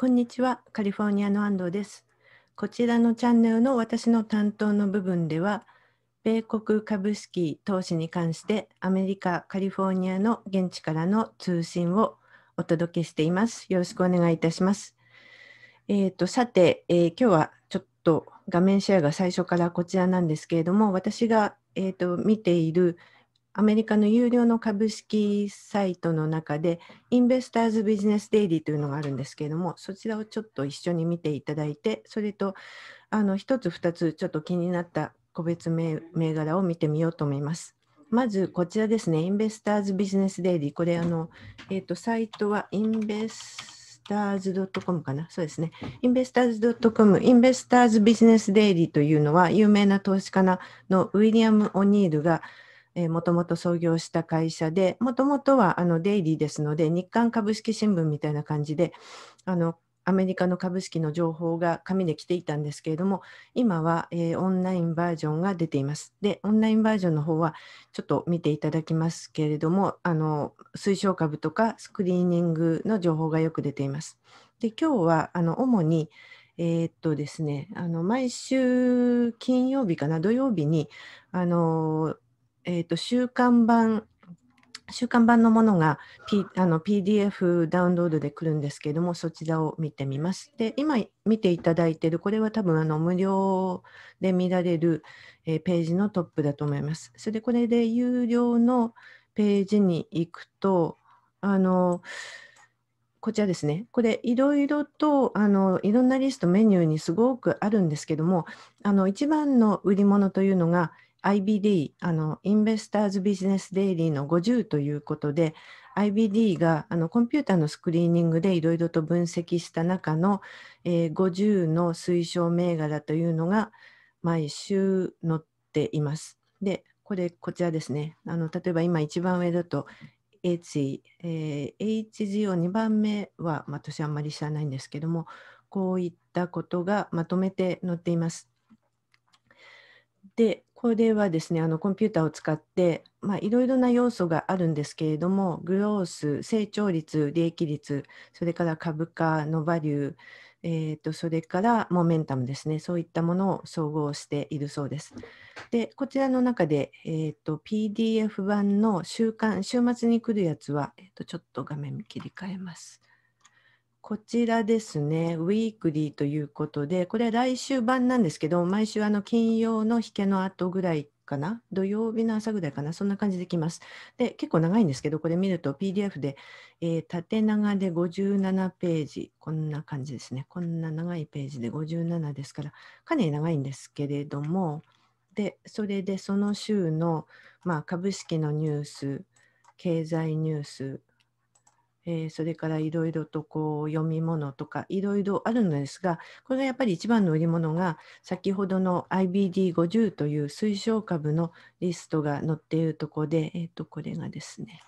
こんにちは、カリフォルニアの安藤です。こちらのチャンネルの私の担当の部分では、米国株式投資に関してアメリカ・カリフォルニアの現地からの通信をお届けしています。よろしくお願いいたします。えーと、さて、えー、今日はちょっと画面シェアが最初からこちらなんですけれども、私が、えーと見ている、アメリカの有料の株式サイトの中で、インベスターズ・ビジネス・デイリーというのがあるんですけれども、そちらをちょっと一緒に見ていただいて、それとあの1つ、2つ、ちょっと気になった個別銘柄を見てみようと思います。まずこちらですね、インベスターズ・ビジネス・デイリー、これあの、えーと、サイトはインベスターズ .com かな、そうですね、インベスターズ .com、インベスターズ・ビジネス・デイリーというのは、有名な投資家のウィリアム・オニールが、えもともと創業した会社で、もともとはあのデイリーですので、日刊株式新聞みたいな感じで、あのアメリカの株式の情報が紙で来ていたんですけれども、今は、えー、オンラインバージョンが出ています。で、オンラインバージョンの方はちょっと見ていただきますけれども、あの推奨株とかスクリーニングの情報がよく出ています。で、今日はあの主に、えー、っとですね、あの毎週金曜日かな、土曜日に、あのえーと、週刊版週刊版のものが、P、あの PDF ダウンロードで来るんですけれども、そちらを見てみます。で、今見ていただいている、これは多分あの無料で見られる、えー、ページのトップだと思います。それで、これで有料のページに行くと、あのこちらですね、これいろいろとあのいろんなリストメニューにすごくあるんですけども、あの一番の売り物というのが IBD あのインベスターズビジネスデイリーの50ということで IBD があのコンピューターのスクリーニングでいろいろと分析した中の、えー、50の推奨銘柄というのが毎週載っています。でこれこちらですねあの例えば今一番上だと H、えー、HGO2 番目は、まあ、私あんまり知らないんですけどもこういったことがまとめて載っています。でこれはですねあのコンピューターを使っていろいろな要素があるんですけれどもグロース成長率利益率それから株価のバリューえーと、それからモメンタムですね、そういったものを総合しているそうです。で、こちらの中で、えーと、PDF 版の週間、週末に来るやつは、えーとちょっと画面切り替えます。こちらですね、ウィークリーということで、これは来週版なんですけど、毎週あの金曜の引けの後ぐらいかな、土曜日の朝ぐらいかな、そんな感じできます。で、結構長いんですけど、これ見ると PDF で、えー、縦長で57ページ、こんな感じですね。こんな長いページで57ですから、かなり長いんですけれども、で、それでその週の、まあ、株式のニュース、経済ニュース、えー、それからいろいろとこう読み物とかいろいろあるのですがこれがやっぱり一番の売り物が先ほどの IBD50 という推奨株のリストが載っているところで、えー、とこれがですね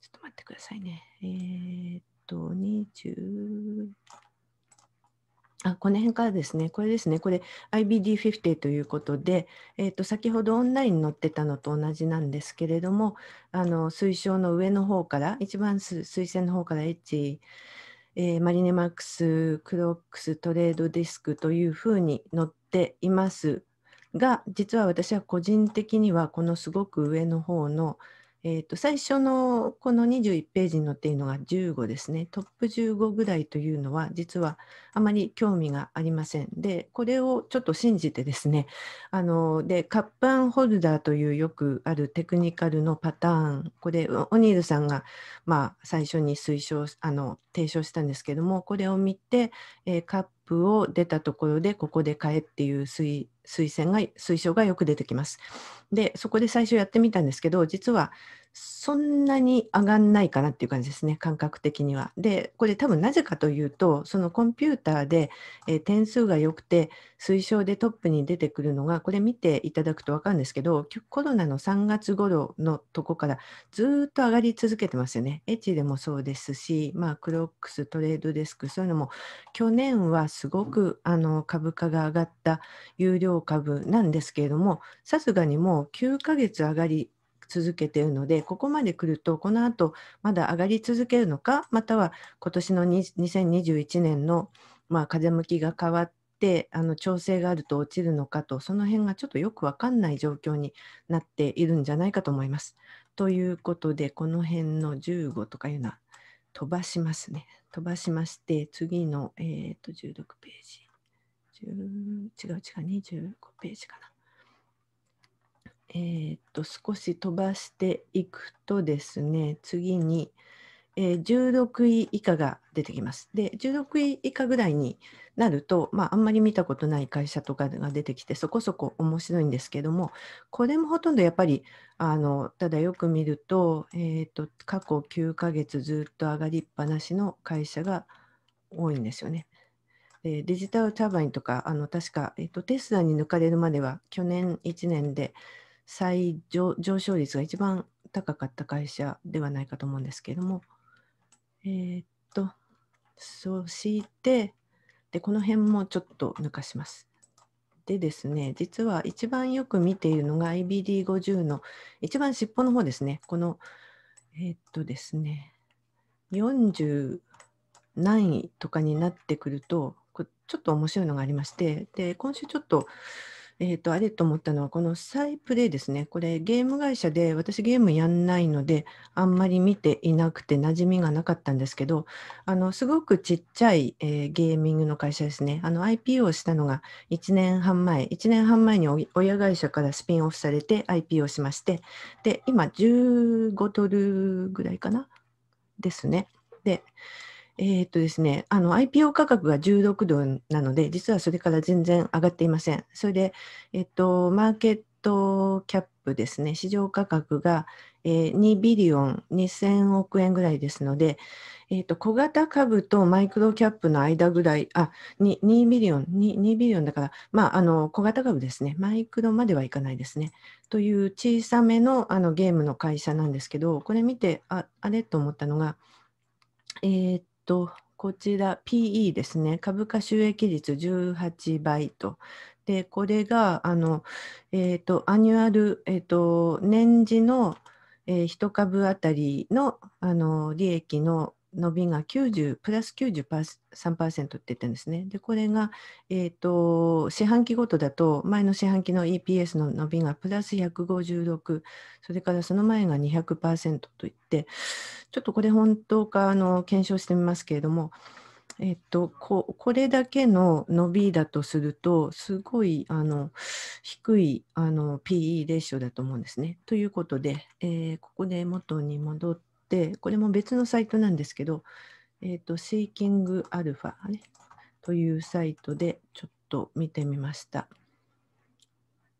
ちょっと待ってくださいねえっ、と20あこの辺からですね、これですね、これ IBD50 ということで、えーと、先ほどオンラインに載ってたのと同じなんですけれども、あの推奨の上の方から、一番推薦の方から H、えー、マリネマックス、クロックス、トレードディスクというふうに載っていますが、実は私は個人的にはこのすごく上の方のえーと、最初のこの21ページに載っているのが15ですねトップ15ぐらいというのは実はあまり興味がありませんでこれをちょっと信じてですねあのでカップアンホルダーというよくあるテクニカルのパターンこれオニールさんが、まあ、最初に推奨あの提唱したんですけどもこれを見て、えー、カップを出たところでここで買えっていう推薦が推奨がよく出てきます。でそこで最初やってみたんですけど実はそんなに上がんないかなっていう感じですね、感覚的には。で、これ多分なぜかというと、そのコンピューターで、えー、点数が良くて、推奨でトップに出てくるのが、これ見ていただくと分かるんですけど、コロナの3月頃のとこからずっと上がり続けてますよね。エッジでもそうですし、まあ、クロックス、トレードデスク、そういうのも、去年はすごくあの株価が上がった有料株なんですけれども、さすがにもう9ヶ月上がり続けているので、ここまで来ると、この後まだ上がり続けるのか、または今年の2021年の、まあ、風向きが変わって、あの調整があると落ちるのかと、その辺がちょっとよく分かんない状況になっているんじゃないかと思います。ということで、この辺の15とかいうのは飛ばしますね。飛ばしまして、次の、えーと16ページ。違う違う、25ページかな。えー、っと少し飛ばしていくとですね次に、えー、16位以下が出てきます。で16位以下ぐらいになると、まあ、あんまり見たことない会社とかが出てきてそこそこ面白いんですけどもこれもほとんどやっぱりあのただよく見ると,、えーと過去9ヶ月ずっと上がりっぱなしの会社が多いんですよね。デジタルターバインとかあの確か、えーとテスラに抜かれるまでは去年1年で最上昇率が一番高かった会社ではないかと思うんですけれども、えー、っと、そして、で、この辺もちょっと抜かします。でですね、実は一番よく見ているのが IBD50 の一番尻尾の方ですね。この、えー、っとですね、40何位とかになってくると、ちょっと面白いのがありまして、で、今週ちょっとえー、と、あれと思ったのは、このサイプレイですね。これ、ゲーム会社で、私ゲームやんないので、あんまり見ていなくて、馴染みがなかったんですけど、あの、すごくちっちゃい、えー、ゲーミングの会社ですね。あの、IPO したのが1年半前、1年半前に親会社からスピンオフされて IPO しまして、で、今、15ドルぐらいかなですね。で、えー、っとですね、あの IPO 価格が16ドルなので、実はそれから全然上がっていません。それで、えっと、マーケットキャップですね、市場価格が、えー、2ビリオン2000億円ぐらいですので、えっと、小型株とマイクロキャップの間ぐらい、あ、2, 2ビリオン2、2ビリオンだから、まあ、あの、小型株ですね、マイクロまではいかないですね。という小さめのあのゲームの会社なんですけど、これ見て、ああれと思ったのが、えー、と、こちら PE ですね、株価収益率18倍と。で、これが、あの、えっ、ー、と、アニュアル、えっ、ー、と、年次の、えー、1株当たりの、あの、利益の伸びが90プラス93%って言ってんですね。でこれが、えーと、四半期ごとだと前の四半期の EPS の伸びがプラス156それからその前が200%といってちょっとこれ本当かあの検証してみますけれども、えーと、ここれだけの伸びだとするとすごいあの低いあの PE レーショだと思うんですね。ということで、えー、ここで元に戻って、これも別のサイトなんですけど、えっ、ー、と、シーキングアルファ、ね、というサイトでちょっと見てみました。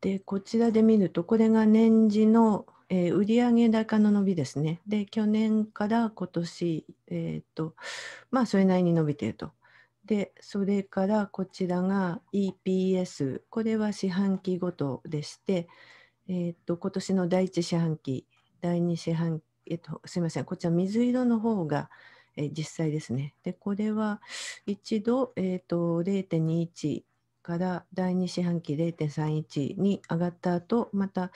で、こちらで見ると、これが年次の、えー、売上高の伸びですね。で、去年から今年、えっ、ー、と、まあ、それなりに伸びていると。で、それからこちらが EPS、これは四半期ごとでして、えっ、ー、と、今年の第1四半期、第2四半えっと、すみません、こちら水色の方が、えー、実際ですね。で、これは一度、えーと、0.21から第2四半期0.31に上がった後、また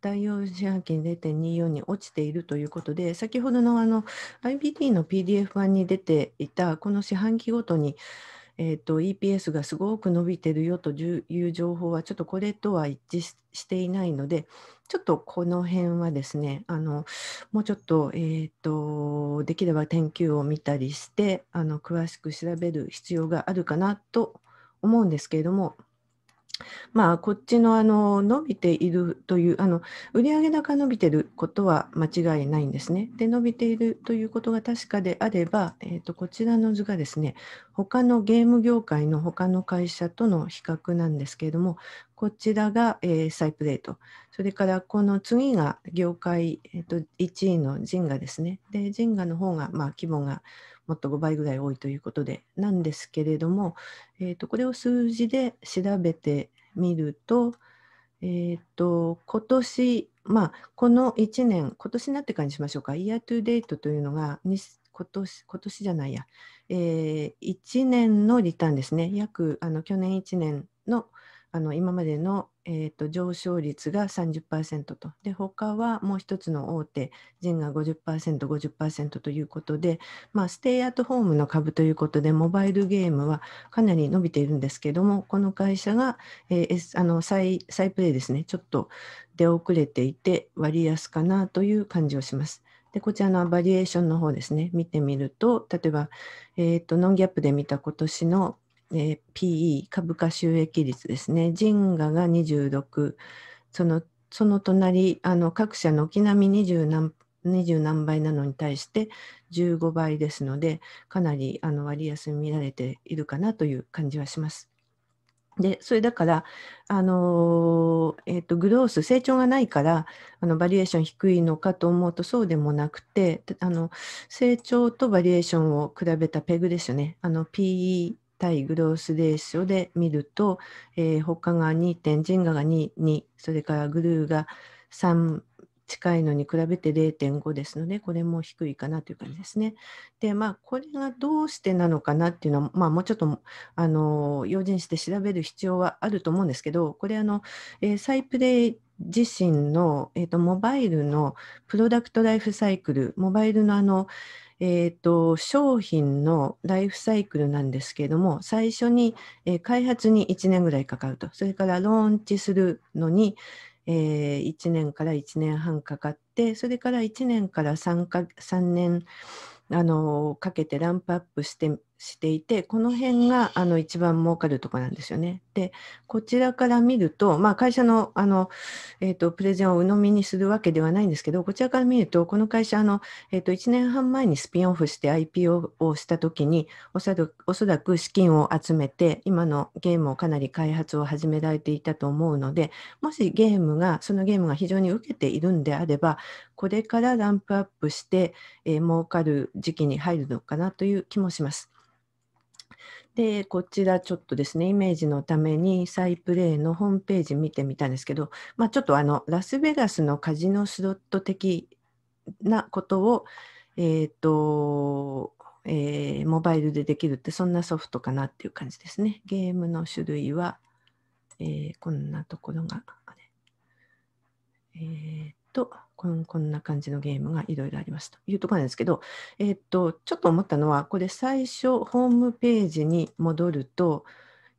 第4四半期0.24に落ちているということで、先ほどのあの i b t の PDF 版に出ていたこの四半期ごとにえーと、EPS がすごく伸びてるよという情報はちょっとこれとは一致していないのでちょっとこの辺はですねあのもうちょっと,、えーと、とできれば天球を見たりしてあの詳しく調べる必要があるかなと思うんですけれどもまあ、こっちのあの伸びているというあの売上高伸びてることは間違いないんですね。で伸びているということが確かであれば、えー、とこちらの図がですね他のゲーム業界の他の会社との比較なんですけれどもこちらが、えー、サイプレート。それからこの次が業界、えー、と1位のジンガですね。で、ジンガの方が、まあ、規模がもっと5倍ぐらい多いということで、なんですけれども、えー、とこれを数字で調べてみると、えっ、ー、と、今年、まあ、この1年、今年になってからにしましょうか、イヤートゥーデートというのが、今年今年じゃないや、えー、1年のリターンですね、約あの去年1年のあの今までの、えーと、上昇率が30%とで他はもう一つの大手全が 50%50% ということで、まあ、ステイアットホームの株ということでモバイルゲームはかなり伸びているんですけどもこの会社が、えー、あの再再プレイですねちょっと出遅れていて割安かなという感じをします。でこちらのバリエーションの方ですね見てみると例えば、えーとノンギャップで見た今年のえー、PE 株価収益率ですね人ガが26そのその隣あの各社軒並み20何20何倍なのに対して15倍ですのでかなりあの割安に見られているかなという感じはします。でそれだから、あのえーと、グロース成長がないからあのバリエーション低いのかと思うとそうでもなくてあの成長とバリエーションを比べたペグですよね PE 対グロースレーショで見ると、えー、他が2点、ジンガが2、2、それからグルーが3、近いのに比べて0.5ですので、これも低いかなという感じですね。で、まあ、これがどうしてなのかなっていうのは、まあ、もうちょっと、あの、用心して調べる必要はあると思うんですけど、これ、あの、えー、サイプレイ自身の、えーとモバイルのプロダクトライフサイクル、モバイルのあの、えーと、商品のライフサイクルなんですけれども最初に、えー、開発に1年ぐらいかかるとそれからローンチするのに、えー、1年から1年半かかってそれから1年から 3, か3年あのかけてランプアップしてしていてこの辺があの一番儲かるとこなんですよね。でこちらから見ると、まあ、会社のあの、えーと、プレゼンを鵜呑みにするわけではないんですけどこちらから見るとこの会社あの、えーと、1年半前にスピンオフして IPO をした時におそらく資金を集めて今のゲームをかなり開発を始められていたと思うのでもしゲームがそのゲームが非常に受けているんであればこれからランプアップして、えー、儲かる時期に入るのかなという気もします。でこちらちょっとですねイメージのためにサイプレイのホームページ見てみたんですけど、まあ、ちょっとあのラスベガスのカジノスロット的なことを、えー、とえー、モバイルでできるってそんなソフトかなっていう感じですね。ゲームの種類は、えー、こんなところがあれ。えっ、ー、とこんこんな感じのゲームがいろいろありますというところなんですけど、えー、っと、ちょっと思ったのは、これ最初、ホームページに戻ると、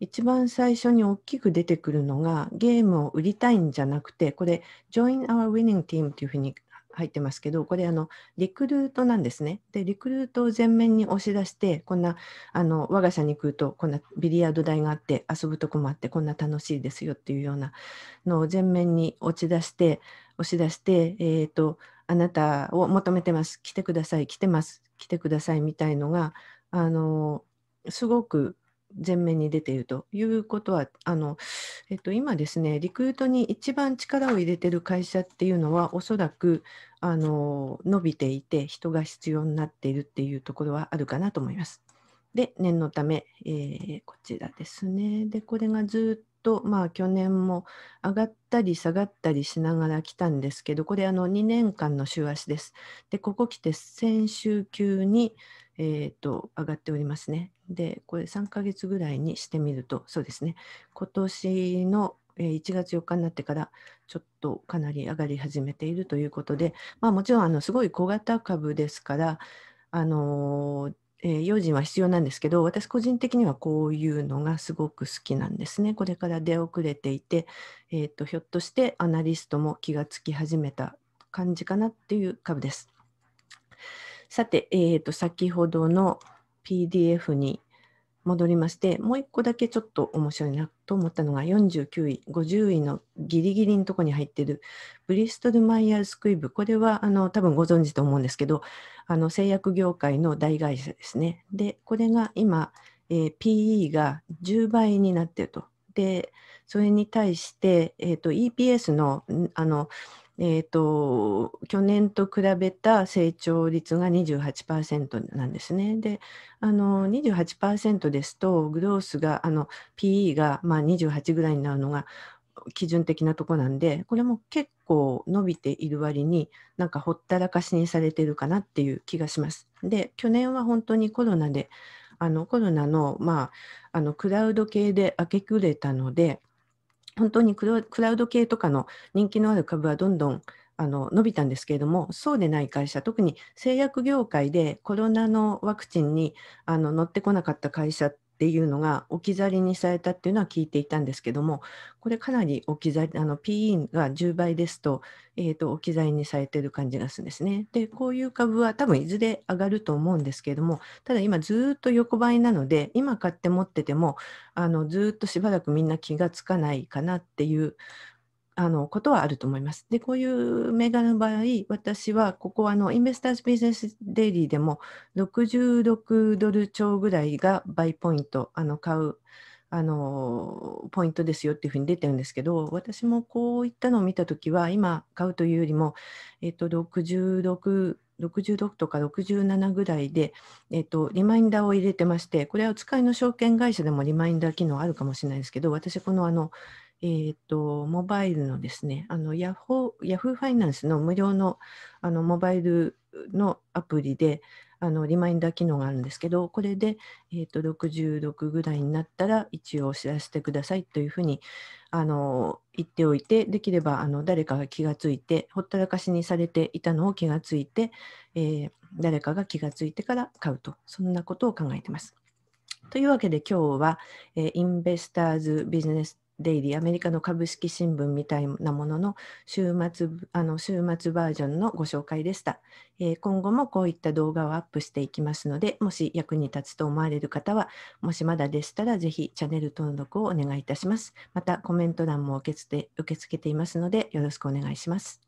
一番最初に大きく出てくるのが、ゲームを売りたいんじゃなくて、これ、Join Our Winning Team というふうに入ってますけど、これあの、リクルートなんですね。で、リクルートを前面に押し出して、こんな、あの我が社に来ると、こんなビリヤード台があって、遊ぶとこもあって、こんな楽しいですよっていうようなのを前面に落ち出して、押し出して、えーと、あなたを求めてます来てください来てます来てくださいみたいのがあのすごく前面に出ているということはあの、えっと、今ですねリクルートに一番力を入れてる会社っていうのはおそらくあの伸びていて人が必要になっているっていうところはあるかなと思います。で念のため、えー、こちらですねでこれがずっと、まあ、去年も上がったり下がったりしながら来たんですけどこれあの2年間の週足です。でここ来て先週急に、えーと、と上がっておりますね。でこれ3ヶ月ぐらいにしてみるとそうですね今年の1月4日になってからちょっとかなり上がり始めているということで、まあ、もちろんあのすごい小型株ですから、あのーえー、用心は必要なんですけど私個人的にはこういうのがすごく好きなんですねこれから出遅れていて、えーと、ひょっとしてアナリストも気がつき始めた感じかなっていう株ですさて、えーと先ほどの PDF に戻りましてもう1個だけちょっと面白いなと思ったのが49位50位のギリギリのとこに入ってるブリストル・マイヤースクイブこれはあの多分ご存知と思うんですけどあの製薬業界の大会社ですねでこれが今、えー、PE が10倍になってるとでそれに対して、えーと EPS のあのえーと、去年と比べた成長率が28%なんですね。であの28%ですとグロースがあの PE がまあ28ぐらいになるのが基準的なとこなんでこれも結構伸びている割になんかほったらかしにされてるかなっていう気がします。で去年は本当にコロナであのコロナの,、まあ、あのクラウド系で明け暮れたので本当にクラウド系とかの人気のある株はどんどんあの伸びたんですけれども、そうでない会社、特に製薬業界でコロナのワクチンにあの乗ってこなかった会社っっていうのが置き去りにされたっていうのは聞いていたんですけどもこれかなり置き去りあの PE が10倍ですと,、えー、と置き去りにされてる感じがするんですね。でこういう株は多分いずれ上がると思うんですけどもただ今ずっと横ばいなので今買って持っててもあのずっとしばらくみんな気がつかないかなっていうあのことはあると思います。で、こういう銘柄の場合、私はここはあのインベスターズビジネスデイリーでも66ドル超ぐらいがバイポイント、あの買うあのポイントですよっていうふうに出てるんですけど、私もこういったのを見たときは、今買うというよりも、えっと、66 66とか67ぐらいで、えっと、リマインダーを入れてまして、これはお使いの証券会社でもリマインダー機能あるかもしれないですけど、私、このあのえー、と、モバイルのですね、あの、ヤフー、ヤフーファイナンスの無料の、あの、モバイルのアプリで、あの、リマインダー機能があるんですけど、これで、えー、と、66ぐらいになったら、一応お知らせてくださいというふうに、あの、言っておいて、できれば、あの、誰かが気がついて、ほったらかしにされていたのを気がついて、えー、誰かが気がついてから買うと、そんなことを考えています。というわけで今日は、えー、インベスターズビジネスデイリーアメリカの株式新聞みたいなものの週末あの週末バージョンのご紹介でした、えー、今後もこういった動画をアップしていきますので、もし役に立つと思われる方は、もしまだでしたらぜひチャンネル登録をお願いいたします。またコメント欄も受け付けていますので、よろしくお願いします。